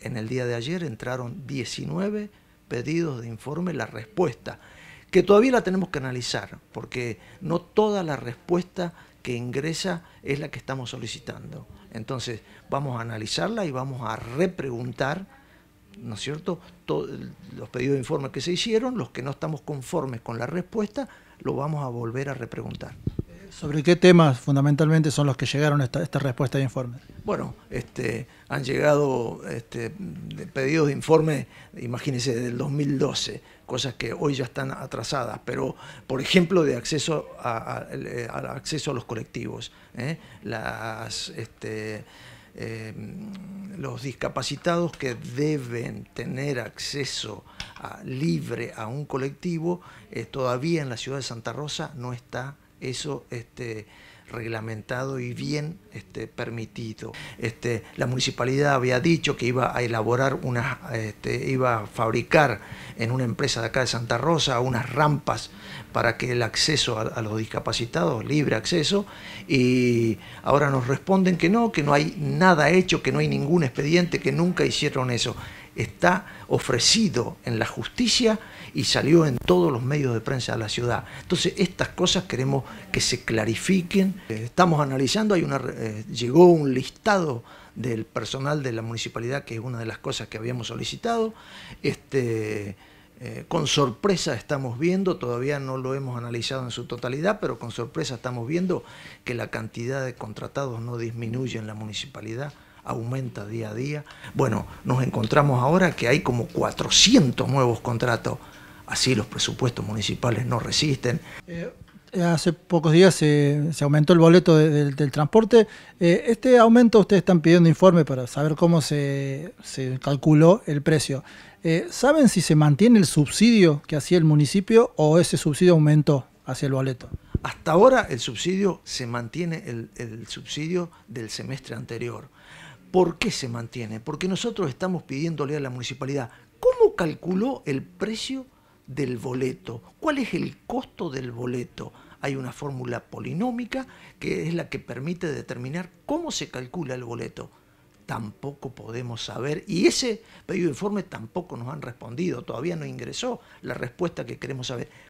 en el día de ayer entraron 19 pedidos de informe, la respuesta, que todavía la tenemos que analizar, porque no toda la respuesta que ingresa es la que estamos solicitando. Entonces vamos a analizarla y vamos a repreguntar, ¿no es cierto?, los pedidos de informe que se hicieron, los que no estamos conformes con la respuesta, lo vamos a volver a repreguntar. ¿Sobre qué temas fundamentalmente son los que llegaron a esta, respuesta de informe? Bueno, este, han llegado este, pedidos de informe, imagínense, del 2012, cosas que hoy ya están atrasadas, pero por ejemplo de acceso a, eh, acceso a los colectivos, ¿eh? este, em, los discapacitados que deben tener acceso libre a un colectivo, eh, todavía en la ciudad de Santa Rosa no está eso este, reglamentado y bien este, permitido. Este, la municipalidad había dicho que iba a elaborar una este, iba a fabricar en una empresa de acá de Santa Rosa unas rampas para que el acceso a, los discapacitados, libre acceso, y ahora nos responden que no, que no hay nada hecho, que no hay ningún expediente, que nunca hicieron eso está ofrecido en la justicia y salió en todos los medios de prensa de la ciudad. Entonces, estas cosas queremos que se clarifiquen. Estamos analizando, hay eh, llegó un listado del personal de la municipalidad, que es una de las cosas que habíamos solicitado. Este, eh, con sorpresa estamos viendo, todavía no lo hemos analizado en su totalidad, pero con sorpresa estamos viendo que la cantidad de contratados no disminuye en la municipalidad aumenta día a día. Bueno, nos encontramos ahora que hay como 400 nuevos contratos, así los presupuestos municipales no resisten. Eh, hace pocos días se, aumentó el boleto del transporte. Eh, este aumento ustedes están pidiendo informe para saber cómo se, calculó el precio. Eh, ¿Saben si se mantiene el subsidio que hacía el municipio o ese subsidio aumentó hacia el boleto? Hasta ahora el subsidio se mantiene el subsidio del semestre anterior. ¿Por qué se mantiene? Porque nosotros estamos pidiéndole a la municipalidad, ¿cómo calculó el precio del boleto? ¿Cuál es el costo del boleto? Hay una fórmula polinómica que es la que permite determinar cómo se calcula el boleto. Tampoco podemos saber, y ese pedido de informe tampoco nos han respondido, todavía no ingresó la respuesta que queremos saber.